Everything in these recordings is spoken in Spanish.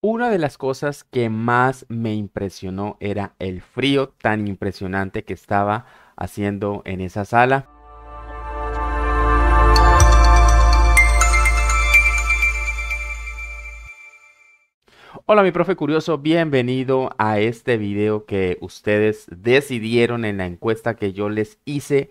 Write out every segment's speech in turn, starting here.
Una de las cosas que más me impresionó era el frío tan impresionante que estaba haciendo en esa sala. Hola mi profe curioso, bienvenido a este video que ustedes decidieron en la encuesta que yo les hice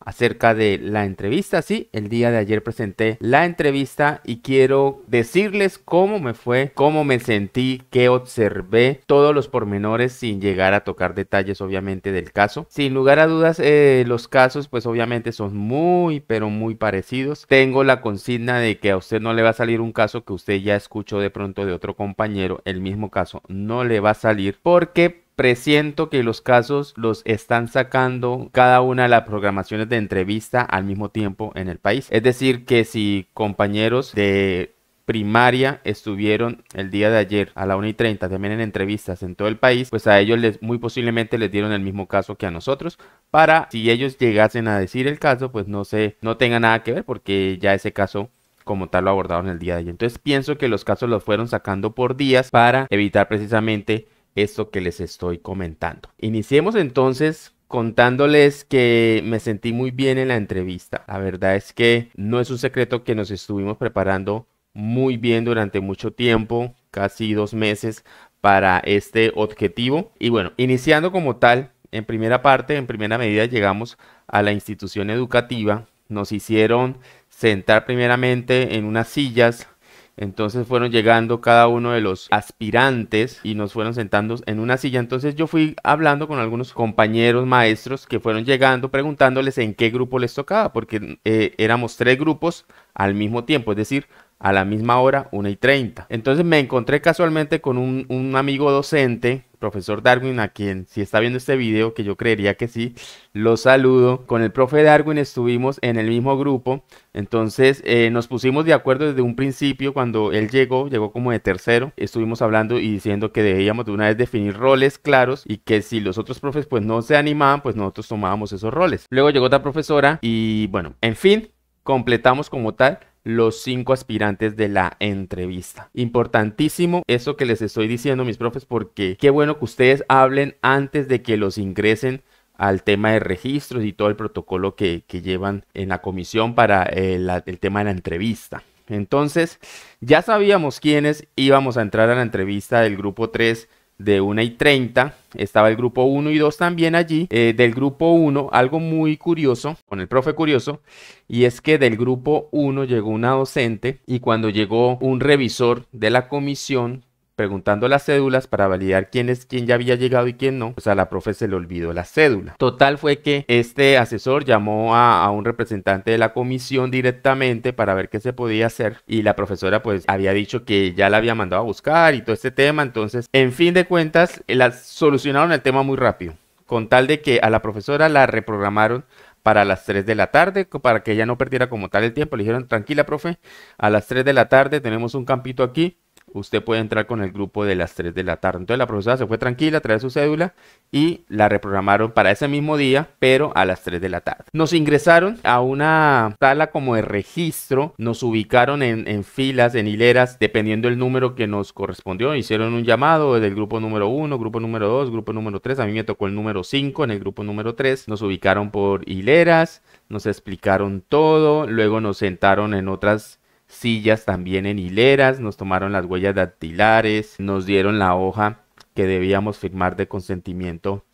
acerca de la entrevista. Sí, el día de ayer presenté la entrevista y quiero decirles cómo me fue, cómo me sentí, qué observé, todos los pormenores sin llegar a tocar detalles obviamente del caso. Sin lugar a dudas, eh, los casos pues obviamente son muy pero muy parecidos. Tengo la consigna de que a usted no le va a salir un caso que usted ya escuchó de pronto de otro compañero, el mismo caso no le va a salir porque presiento que los casos los están sacando cada una de las programaciones de entrevista al mismo tiempo en el país. Es decir, que si compañeros de primaria estuvieron el día de ayer a la 1 y 30 también en entrevistas en todo el país, pues a ellos les, muy posiblemente les dieron el mismo caso que a nosotros para si ellos llegasen a decir el caso, pues no sé, no tenga nada que ver porque ya ese caso como tal lo abordaron el día de ayer. Entonces pienso que los casos los fueron sacando por días para evitar precisamente esto que les estoy comentando. Iniciemos entonces contándoles que me sentí muy bien en la entrevista. La verdad es que no es un secreto que nos estuvimos preparando muy bien durante mucho tiempo, casi dos meses, para este objetivo. Y bueno, iniciando como tal, en primera parte, en primera medida, llegamos a la institución educativa. Nos hicieron sentar primeramente en unas sillas entonces fueron llegando cada uno de los aspirantes y nos fueron sentando en una silla. Entonces yo fui hablando con algunos compañeros maestros que fueron llegando preguntándoles en qué grupo les tocaba, porque eh, éramos tres grupos al mismo tiempo, es decir, a la misma hora, 1 y 30. Entonces me encontré casualmente con un amigo docente profesor Darwin, a quien si está viendo este video, que yo creería que sí, lo saludo. Con el profe Darwin estuvimos en el mismo grupo, entonces eh, nos pusimos de acuerdo desde un principio cuando él llegó, llegó como de tercero, estuvimos hablando y diciendo que debíamos de una vez definir roles claros y que si los otros profes pues no se animaban, pues nosotros tomábamos esos roles. Luego llegó otra profesora y bueno, en fin, completamos como tal los cinco aspirantes de la entrevista. Importantísimo eso que les estoy diciendo, mis profes, porque qué bueno que ustedes hablen antes de que los ingresen al tema de registros y todo el protocolo que, que llevan en la comisión para el, eh, el tema de la entrevista. Entonces, ya sabíamos quiénes íbamos a entrar a la entrevista del grupo 3 de 1 y 30. Estaba el grupo 1 y 2 también allí. Eh, del grupo 1, algo muy curioso, con el profe curioso, y es que del grupo 1 llegó una docente y cuando llegó un revisor de la comisión preguntando las cédulas para validar quién es quién ya había llegado y quién no, pues a la profe se le olvidó la cédula. Total fue que este asesor llamó a, un representante de la comisión directamente para ver qué se podía hacer y la profesora pues había dicho que ya la había mandado a buscar y todo este tema, entonces en fin de cuentas las solucionaron el tema muy rápido, con tal de que a la profesora la reprogramaron para las 3 de la tarde, para que ella no perdiera como tal el tiempo. Le dijeron, tranquila, profe, a las 3 de la tarde tenemos un campito aquí, usted puede entrar con el grupo de las 3 de la tarde. Entonces la profesora se fue tranquila, trae su cédula y la reprogramaron para ese mismo día, pero a las 3 de la tarde. Nos ingresaron a una sala como de registro, nos ubicaron en, en filas, en hileras, dependiendo el número que nos correspondió. Hicieron un llamado del grupo número 1, grupo número 2, grupo número 3. A mí me tocó el número 5 en el grupo número 3. Nos ubicaron por hileras, nos explicaron todo, luego nos sentaron en otras sillas también en hileras, nos tomaron las huellas dactilares, nos dieron la hoja que debíamos firmar de consentimiento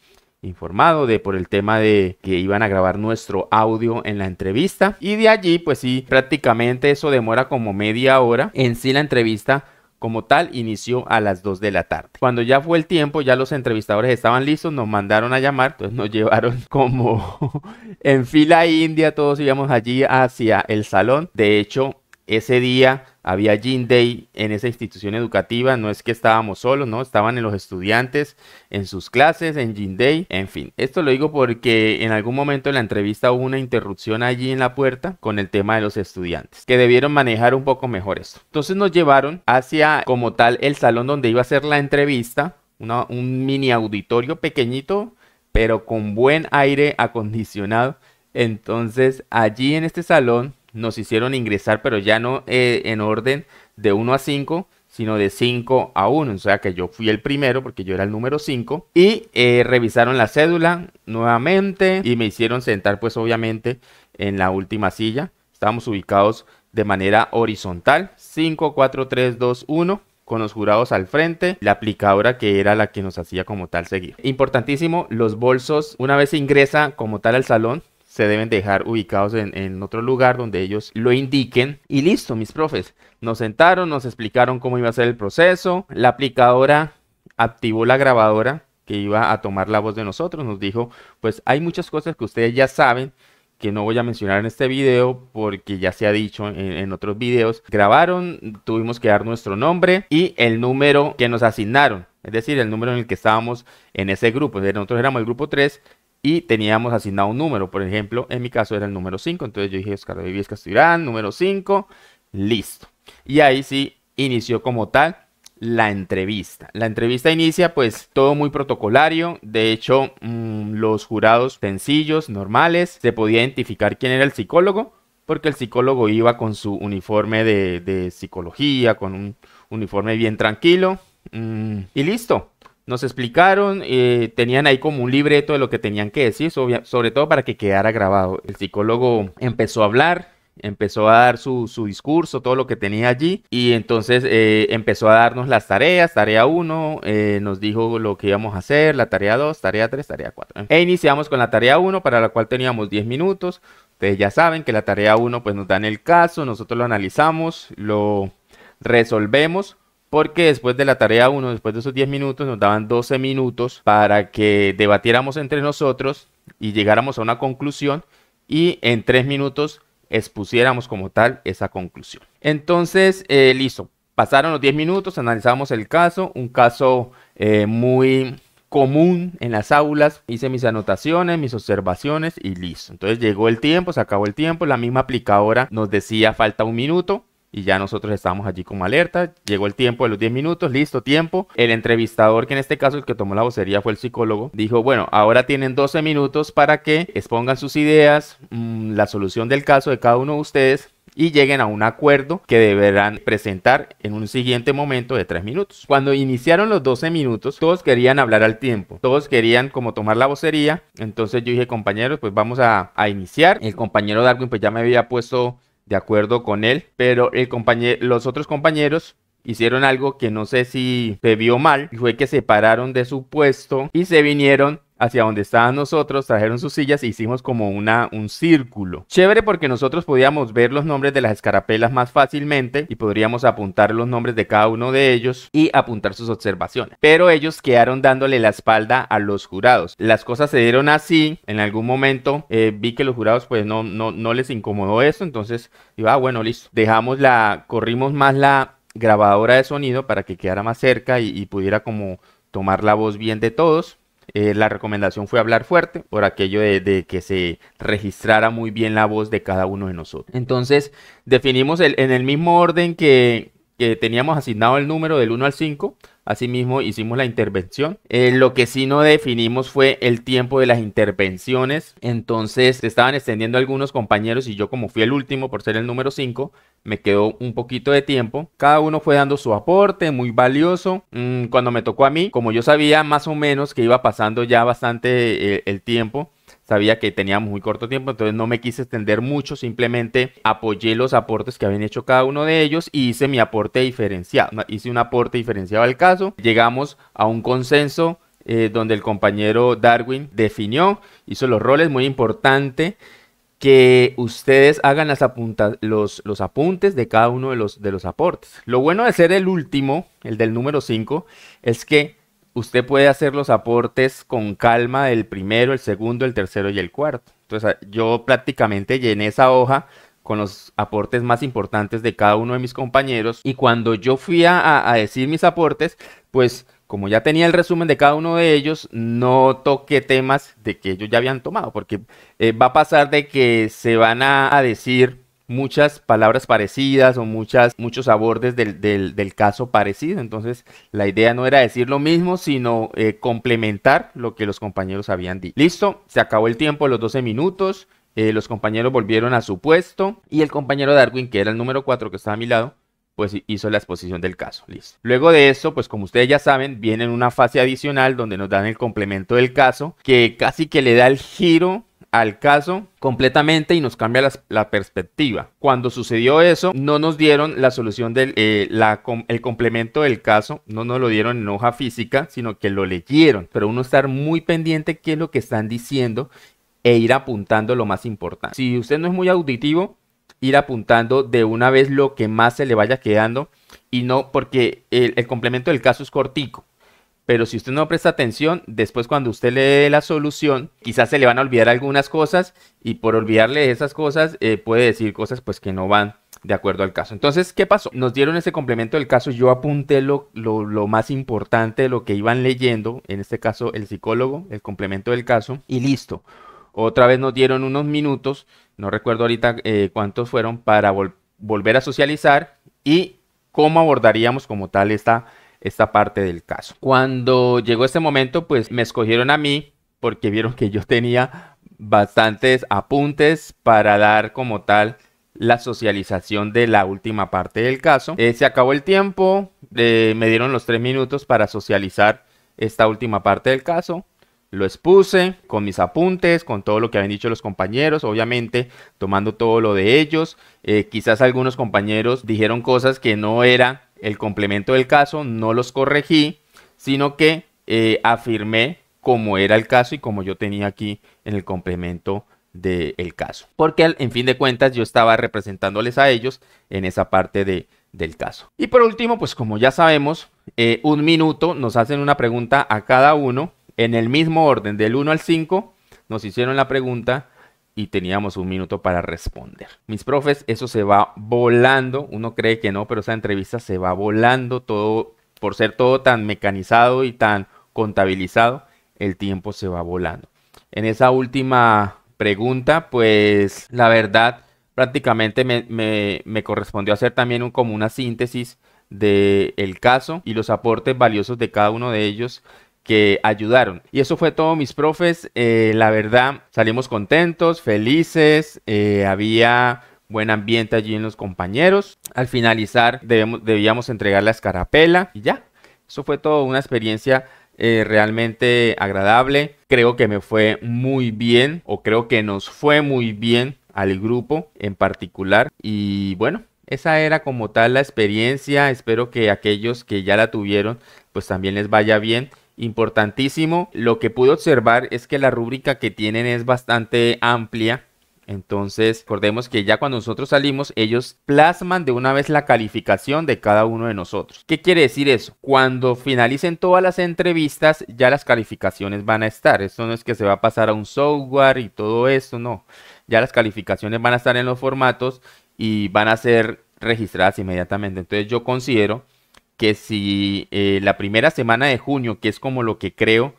informado de por el tema de que iban a grabar nuestro audio en la entrevista y de allí pues sí prácticamente eso demora como media hora en sí la entrevista como tal inició a las 2 de la tarde. Cuando ya fue el tiempo, ya los entrevistadores estaban listos, nos mandaron a llamar, pues nos llevaron como en fila india, todos íbamos allí hacia el salón. De hecho, ese día había Gin Day en esa institución educativa, no es que estábamos solos, ¿no? Estaban en los estudiantes, en sus clases, en Gin Day, en fin. Esto lo digo porque en algún momento en la entrevista hubo una interrupción allí en la puerta con el tema de los estudiantes, que debieron manejar un poco mejor esto. Entonces nos llevaron hacia como tal el salón donde iba a ser la entrevista, un mini auditorio pequeñito, pero con buen aire acondicionado. Entonces allí en este salón nos hicieron ingresar, pero ya no eh, en orden de 1 a 5, sino de 5 a 1. O sea que yo fui el primero porque yo era el número 5. Y eh, revisaron la cédula nuevamente y me hicieron sentar pues obviamente en la última silla. Estábamos ubicados de manera horizontal. 5, 4, 3, 2, 1 con los jurados al frente, la aplicadora que era la que nos hacía como tal seguir. Importantísimo, los bolsos, una vez ingresa como tal al salón, se deben dejar ubicados en, otro lugar donde ellos lo indiquen. Y listo, mis profes. Nos sentaron, nos explicaron cómo iba a ser el proceso. La aplicadora activó la grabadora que iba a tomar la voz de nosotros. Nos dijo, pues hay muchas cosas que ustedes ya saben que no voy a mencionar en este video porque ya se ha dicho en, en otros videos. Grabaron, tuvimos que dar nuestro nombre y el número que nos asignaron. Es decir, el número en el que estábamos en ese grupo. Nosotros éramos el grupo 3 y teníamos asignado un número. Por ejemplo, en mi caso era el número 5. Entonces yo dije Oscar David Casturán, número 5. Listo. Y ahí sí inició como tal la entrevista. La entrevista inicia pues todo muy protocolario. De hecho, mm, los jurados sencillos, normales, se podía identificar quién era el psicólogo. Porque el psicólogo iba con su uniforme de, psicología, con un uniforme bien tranquilo. Mm, y listo, nos explicaron, eh, tenían ahí como un libreto de lo que tenían que decir, sobre, todo para que quedara grabado. El psicólogo empezó a hablar, empezó a dar su, discurso, todo lo que tenía allí, y entonces eh, empezó a darnos las tareas, tarea 1, eh, nos dijo lo que íbamos a hacer, la tarea 2, tarea 3, tarea 4. E iniciamos con la tarea 1, para la cual teníamos 10 minutos. Ustedes ya saben que la tarea 1 pues nos dan el caso, nosotros lo analizamos, lo resolvemos porque después de la tarea 1, después de esos 10 minutos, nos daban 12 minutos para que debatiéramos entre nosotros y llegáramos a una conclusión y en 3 minutos expusiéramos como tal esa conclusión. Entonces, eh, listo, pasaron los 10 minutos, analizamos el caso, un caso eh, muy común en las aulas, hice mis anotaciones, mis observaciones y listo. Entonces llegó el tiempo, se acabó el tiempo, la misma aplicadora nos decía falta un minuto, y ya nosotros estábamos allí como alerta. Llegó el tiempo de los 10 minutos, listo, tiempo. El entrevistador, que en este caso el que tomó la vocería fue el psicólogo, dijo, bueno, ahora tienen 12 minutos para que expongan sus ideas, mm, la solución del caso de cada uno de ustedes y lleguen a un acuerdo que deberán presentar en un siguiente momento de 3 minutos. Cuando iniciaron los 12 minutos, todos querían hablar al tiempo, todos querían como tomar la vocería, entonces yo dije, compañeros, pues vamos a, a iniciar. El compañero Darwin pues ya me había puesto de acuerdo con él, pero los otros compañeros hicieron algo que no sé si se vio mal, fue que se pararon de su puesto y se vinieron hacia donde estaban nosotros, trajeron sus sillas e hicimos como una, un círculo. Chévere porque nosotros podíamos ver los nombres de las escarapelas más fácilmente y podríamos apuntar los nombres de cada uno de ellos y apuntar sus observaciones. Pero ellos quedaron dándole la espalda a los jurados. Las cosas se dieron así, en algún momento eh, vi que los jurados pues no, no, no les incomodó eso, entonces digo, ah bueno, listo, dejamos la, corrimos más la grabadora de sonido para que quedara más cerca y, y pudiera como tomar la voz bien de todos eh, la recomendación fue hablar fuerte por aquello de, de, que se registrara muy bien la voz de cada uno de nosotros. Entonces, definimos el, en el mismo orden que, que teníamos asignado el número del 1 al 5. Asimismo, hicimos la intervención. Eh, lo que sí no definimos fue el tiempo de las intervenciones. Entonces, estaban extendiendo algunos compañeros y yo como fui el último por ser el número 5, me quedó un poquito de tiempo. Cada uno fue dando su aporte, muy valioso. Mm, cuando me tocó a mí, como yo sabía más o menos que iba pasando ya bastante eh, el tiempo, sabía que teníamos muy corto tiempo, entonces no me quise extender mucho, simplemente apoyé los aportes que habían hecho cada uno de ellos y hice mi aporte diferenciado, hice un aporte diferenciado al caso, llegamos a un consenso eh, donde el compañero Darwin definió, hizo los roles, muy importante que ustedes hagan las los, apuntes de cada uno de los, de los aportes. Lo bueno de ser el último, el del número 5, es que usted puede hacer los aportes con calma del primero, el segundo, el tercero y el cuarto. Entonces ah, yo prácticamente llené esa hoja con los aportes más importantes de cada uno de mis compañeros y cuando yo fui a, decir mis aportes, pues como ya tenía el resumen de cada uno de ellos, no toqué temas de que ellos ya habían tomado, porque eh, va a pasar de que se van a decir muchas palabras parecidas o muchas, muchos abordes del, caso parecido. Entonces, la idea no era decir lo mismo, sino eh, complementar lo que los compañeros habían dicho. Listo, se acabó el tiempo, los 12 minutos. Eh, los compañeros volvieron a su puesto y el compañero Darwin, que era el número 4 que estaba a mi lado, pues hizo la exposición del caso. Listo. Luego de eso, pues como ustedes ya saben, viene una fase adicional donde nos dan el complemento del caso, que casi que le da el giro al caso completamente y nos cambia la, perspectiva. Cuando sucedió eso, no nos dieron la solución del eh, el complemento del caso, no nos lo dieron en hoja física, sino que lo leyeron. Pero uno estar muy pendiente qué es lo que están diciendo e ir apuntando lo más importante. Si usted no es muy auditivo, ir apuntando de una vez lo que más se le vaya quedando y no porque el complemento del caso es cortico pero si usted no presta atención, después cuando usted lee la solución, quizás se le van a olvidar algunas cosas y por olvidarle esas cosas eh, puede decir cosas pues que no van de acuerdo al caso. Entonces, ¿qué pasó? Nos dieron ese complemento del caso, yo apunté lo, lo, más importante, lo que iban leyendo, en este caso el psicólogo, el complemento del caso, y listo. Otra vez nos dieron unos minutos, no recuerdo ahorita eh, cuántos fueron, para volver a socializar y cómo abordaríamos como tal esta esta parte del caso. Cuando llegó este momento, pues me escogieron a mí porque vieron que yo tenía bastantes apuntes para dar como tal la socialización de la última parte del caso. Eh, se acabó el tiempo, eh, me dieron los tres minutos para socializar esta última parte del caso. Lo expuse con mis apuntes, con todo lo que habían dicho los compañeros, obviamente tomando todo lo de ellos. Eh, quizás algunos compañeros dijeron cosas que no eran el complemento del caso, no los corregí, sino que eh, afirmé como era el caso y como yo tenía aquí en el complemento del caso. Porque en fin de cuentas yo estaba representándoles a ellos en esa parte de, del caso. Y por último, pues como ya sabemos, eh, un minuto nos hacen una pregunta a cada uno en el mismo orden, del 1 al 5, nos hicieron la pregunta y teníamos un minuto para responder. Mis profes, eso se va volando, uno cree que no, pero esa entrevista se va volando todo, por ser todo tan mecanizado y tan contabilizado, el tiempo se va volando. En esa última pregunta, pues la verdad prácticamente me, correspondió hacer también un, como una síntesis del el caso y los aportes valiosos de cada uno de ellos que ayudaron. Y eso fue todo, mis profes. Eh, la verdad, salimos contentos, felices. Eh, había buen ambiente allí en los compañeros. Al finalizar, debemos, debíamos entregar la escarapela y ya. Eso fue todo, una experiencia eh, realmente agradable. Creo que me fue muy bien, o creo que nos fue muy bien al grupo en particular. Y bueno, esa era como tal la experiencia. Espero que aquellos que ya la tuvieron, pues también les vaya bien importantísimo. Lo que pude observar es que la rúbrica que tienen es bastante amplia. Entonces, recordemos que ya cuando nosotros salimos, ellos plasman de una vez la calificación de cada uno de nosotros. ¿Qué quiere decir eso? Cuando finalicen todas las entrevistas, ya las calificaciones van a estar. Esto no es que se va a pasar a un software y todo eso, no. Ya las calificaciones van a estar en los formatos y van a ser registradas inmediatamente. Entonces, yo considero que si eh, la primera semana de junio, que es como lo que creo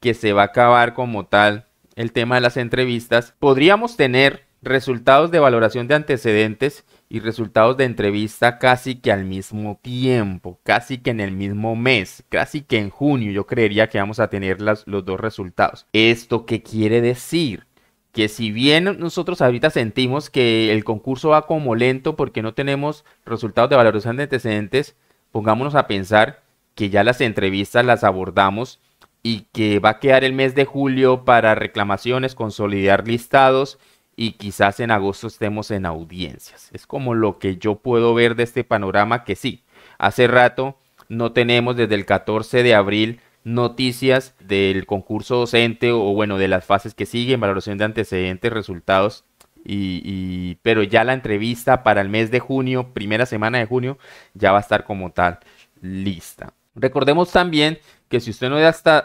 que se va a acabar como tal el tema de las entrevistas, podríamos tener resultados de valoración de antecedentes y resultados de entrevista casi que al mismo tiempo, casi que en el mismo mes, casi que en junio yo creería que vamos a tener los dos resultados. ¿Esto qué quiere decir? Que si bien nosotros ahorita sentimos que el concurso va como lento porque no tenemos resultados de valoración de antecedentes, pongámonos a pensar que ya las entrevistas las abordamos y que va a quedar el mes de julio para reclamaciones, consolidar listados y quizás en agosto estemos en audiencias. Es como lo que yo puedo ver de este panorama que sí, hace rato no tenemos desde el 14 de abril noticias del concurso docente o bueno, de las fases que siguen, valoración de antecedentes, resultados y, pero ya la entrevista para el mes de junio, primera semana de junio, ya va a estar como tal lista. Recordemos también que si usted no,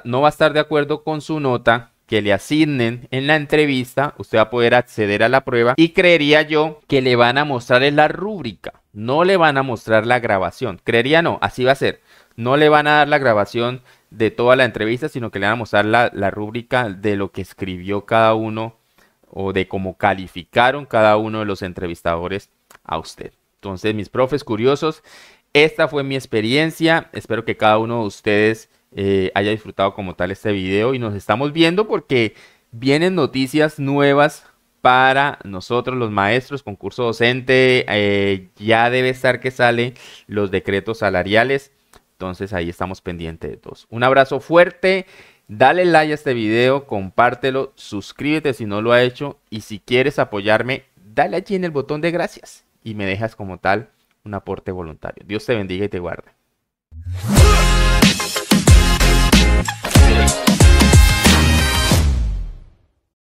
no va a estar de acuerdo con su nota que le asignen en la entrevista, usted va a poder acceder a la prueba y creería yo que le van a mostrar en la rúbrica, no le van a mostrar la grabación, creería no, así va a ser, no le van a dar la grabación de toda la entrevista, sino que le van a mostrar la rúbrica de lo que escribió cada uno o de cómo calificaron cada uno de los entrevistadores a usted. Entonces, mis profes curiosos, esta fue mi experiencia. Espero que cada uno de ustedes eh, haya disfrutado como tal este video y nos estamos viendo porque vienen noticias nuevas para nosotros los maestros, concurso docente, eh, ya debe estar que salen los decretos salariales. Entonces ahí estamos pendientes de todos. Un abrazo fuerte. Dale like a este video, compártelo, suscríbete si no lo ha hecho y si quieres apoyarme, dale allí en el botón de gracias y me dejas como tal un aporte voluntario. Dios te bendiga y te guarde.